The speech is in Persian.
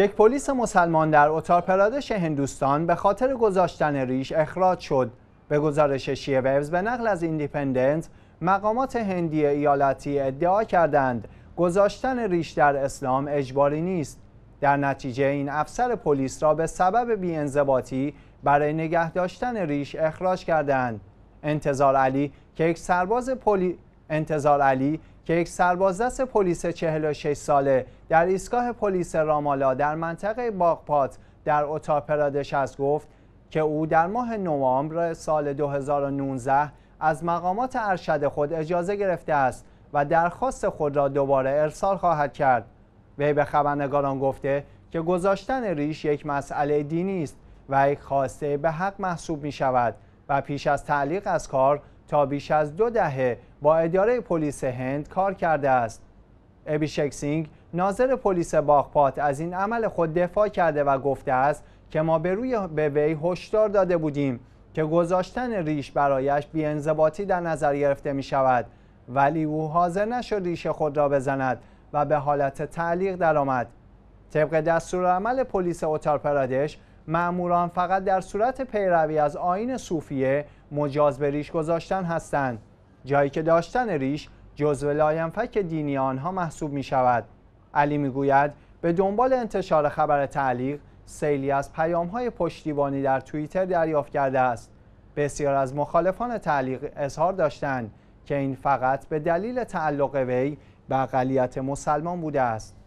یک پلیس مسلمان در پرادش هندوستان به خاطر گذاشتن ریش اخراج شد. به گزارش ویوز به نقل از ایندیپندنت مقامات هندی ایالتی ادعا کردند گذاشتن ریش در اسلام اجباری نیست. در نتیجه این افسر پلیس را به سبب بیانضباطی برای نگه داشتن ریش اخراج کردند. انتظار علی که یک سرباز پلی انتظار علی که یک سربازدست پلیس 46 ساله در ایستگاه پلیس رامالا در منطقه باغپات در اتار پرادش است گفت که او در ماه نوامبر سال 2019 از مقامات ارشد خود اجازه گرفته است و درخواست خود را دوباره ارسال خواهد کرد وی به خبرنگاران گفته که گذاشتن ریش یک مسئله دینی است و یک خواسته به حق محسوب می شود و پیش از تعلیق از کار تا بیش از دو دهه با اداره پلیس هند کار کرده است. ابی شکسینگ ناظر پلیس باغپات از این عمل خود دفاع کرده و گفته است که ما به روی به وی هشدار داده بودیم که گذاشتن ریش برایش بیانضباطی در نظر گرفته می شود ولی او حاضر نشد ریش خود را بزند و به حالت تعلیق درآمد طبق دستورالعمل پلیس اتار پرادش معموران فقط در صورت پیروی از آین صوفیه مجاز به ریش گذاشتن هستند جایی که داشتن ریش جزو لاینفک دینی آنها محسوب می شود علی میگوید به دنبال انتشار خبر تعلیق سیلی از پیام های پشتیبانی در توییتر دریافت کرده است بسیار از مخالفان تعلیق اظهار داشتند که این فقط به دلیل تعلق وی به اقلیت مسلمان بوده است